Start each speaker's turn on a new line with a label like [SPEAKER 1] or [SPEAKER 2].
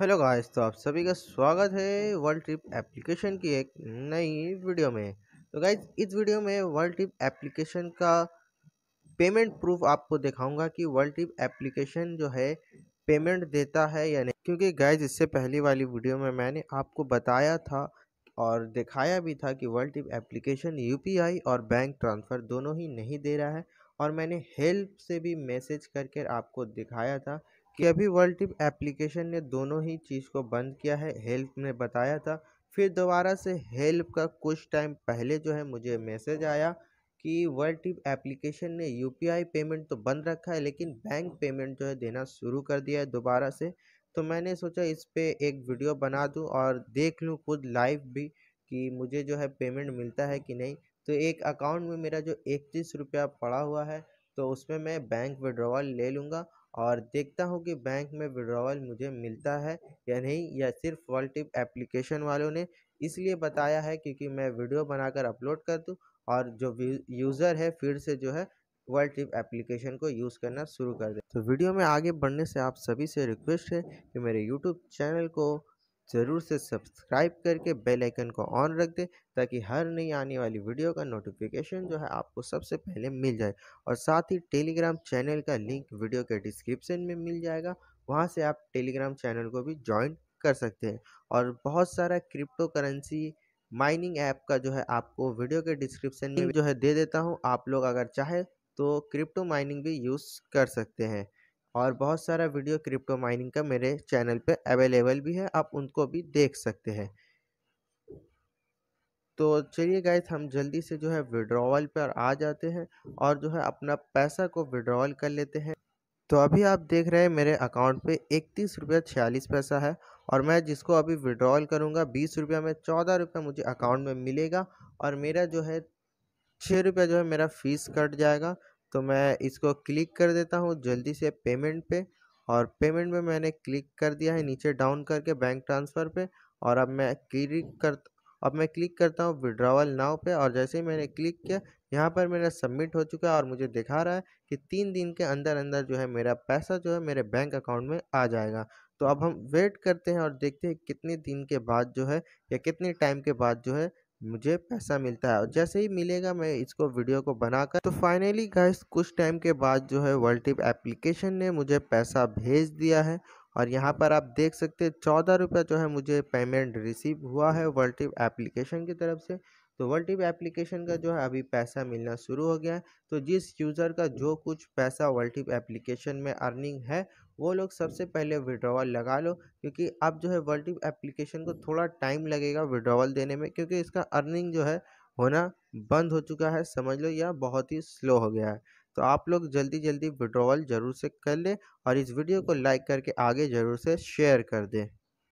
[SPEAKER 1] hello guys तो आप सभी का स्वागत है वर्ल्ड ट्रिप एप्लीकेशन की एक नई वीडियो में तो गाइस इस वीडियो में वर्ल्ड ट्रिप एप्लीकेशन का पेमेंट प्रूफ आपको दिखाऊंगा कि वर्ल्ड ट्रिप एप्लीकेशन जो है पेमेंट देता है या नहीं क्योंकि गाइस इससे पहली वाली वीडियो में मैंने आपको बताया था और दिखाया भी था कि वर्ल्ड ट्रिप एप्लीकेशन यू और बैंक ट्रांसफ़र दोनों ही नहीं दे रहा है और मैंने हेल्प से भी मैसेज करके आपको दिखाया था कि अभी वर्ल्ड टिप एप्लीकेशन ने दोनों ही चीज़ को बंद किया है हेल्प ने बताया था फिर दोबारा से हेल्प का कुछ टाइम पहले जो है मुझे मैसेज आया कि वर्ल्ड टिप एप्लीकेशन ने यूपीआई पेमेंट तो बंद रखा है लेकिन बैंक पेमेंट जो है देना शुरू कर दिया है दोबारा से तो मैंने सोचा इस पर एक वीडियो बना दूँ और देख लूँ खुद लाइव भी कि मुझे जो है पेमेंट मिलता है कि नहीं तो एक अकाउंट में मेरा जो इकतीस रुपया पड़ा हुआ है तो उसमें मैं बैंक विड्रॉवल ले लूँगा और देखता हूँ कि बैंक में विड्रॉवल मुझे मिलता है या नहीं या सिर्फ वॉल्टिप एप्लीकेशन वालों ने इसलिए बताया है क्योंकि मैं वीडियो बनाकर अपलोड कर दूँ और जो यूज़र है फिर से जो है वर्ल्ड ट्रिप एप्लीकेशन को यूज़ करना शुरू कर दे तो वीडियो में आगे बढ़ने से आप सभी से रिक्वेस्ट है कि मेरे यूट्यूब चैनल को ज़रूर से सब्सक्राइब करके बेल आइकन को ऑन रख दें ताकि हर नई आने वाली वीडियो का नोटिफिकेशन जो है आपको सबसे पहले मिल जाए और साथ ही टेलीग्राम चैनल का लिंक वीडियो के डिस्क्रिप्शन में मिल जाएगा वहाँ से आप टेलीग्राम चैनल को भी ज्वाइन कर सकते हैं और बहुत सारा क्रिप्टो करेंसी माइनिंग ऐप का जो है आपको वीडियो के डिस्क्रिप्शन में जो है दे देता हूँ आप लोग अगर चाहे तो क्रिप्टो माइनिंग भी यूज़ कर सकते हैं और बहुत सारा वीडियो क्रिप्टो माइनिंग का मेरे चैनल पे अवेलेबल भी है आप उनको भी देख सकते हैं तो चलिए गाइस हम जल्दी से जो है विड्रॉवल पर आ जाते हैं और जो है अपना पैसा को विड्रॉवल कर लेते हैं तो अभी आप देख रहे हैं मेरे अकाउंट पे इकतीस रुपया छियालीस पैसा है और मैं जिसको अभी विड्रॉल करूँगा बीस रुपया में चौदह रुपया मुझे अकाउंट में मिलेगा और मेरा जो है छः रुपया जो है मेरा फीस कट जाएगा तो मैं इसको क्लिक कर देता हूँ जल्दी से पेमेंट पे और पेमेंट में मैंने क्लिक कर दिया है नीचे डाउन करके बैंक ट्रांसफ़र पे और अब मैं क्लिक कर अब मैं क्लिक करता हूँ विड्रावल नाव पे और जैसे ही मैंने क्लिक किया यहाँ पर मेरा सबमिट हो चुका है और मुझे दिखा रहा है कि तीन दिन के अंदर अंदर जो है मेरा पैसा जो है मेरे बैंक अकाउंट में आ जाएगा तो अब हम वेट करते हैं और देखते हैं कितने दिन के बाद जो है या कितने टाइम के बाद जो है मुझे पैसा मिलता है और जैसे ही मिलेगा मैं इसको वीडियो को बनाकर तो फाइनली गाइस कुछ टाइम के बाद जो है वर्ल्ड टिप एप्लीकेशन ने मुझे पैसा भेज दिया है और यहाँ पर आप देख सकते हैं चौदह रुपये जो है मुझे पेमेंट रिसीव हुआ है वर्ल्ड टिप एप्लीकेशन की तरफ से तो वर्ल्ड टिप एप्लीकेशन का जो है अभी पैसा मिलना शुरू हो गया है तो जिस यूज़र का जो कुछ पैसा वर्ल्ड टिप एप्लीकेशन में अर्निंग है वो लोग सबसे पहले विड्रॉवल लगा लो क्योंकि अब जो है वर्ल्ड एप्लीकेशन को थोड़ा टाइम लगेगा विड्रॉवल देने में क्योंकि इसका अर्निंग जो है होना बंद हो चुका है समझ लो या बहुत ही स्लो हो गया है तो आप लोग जल्दी जल्दी विड्रॉवल ज़रूर से कर लें और इस वीडियो को लाइक करके आगे ज़रूर से शेयर कर दें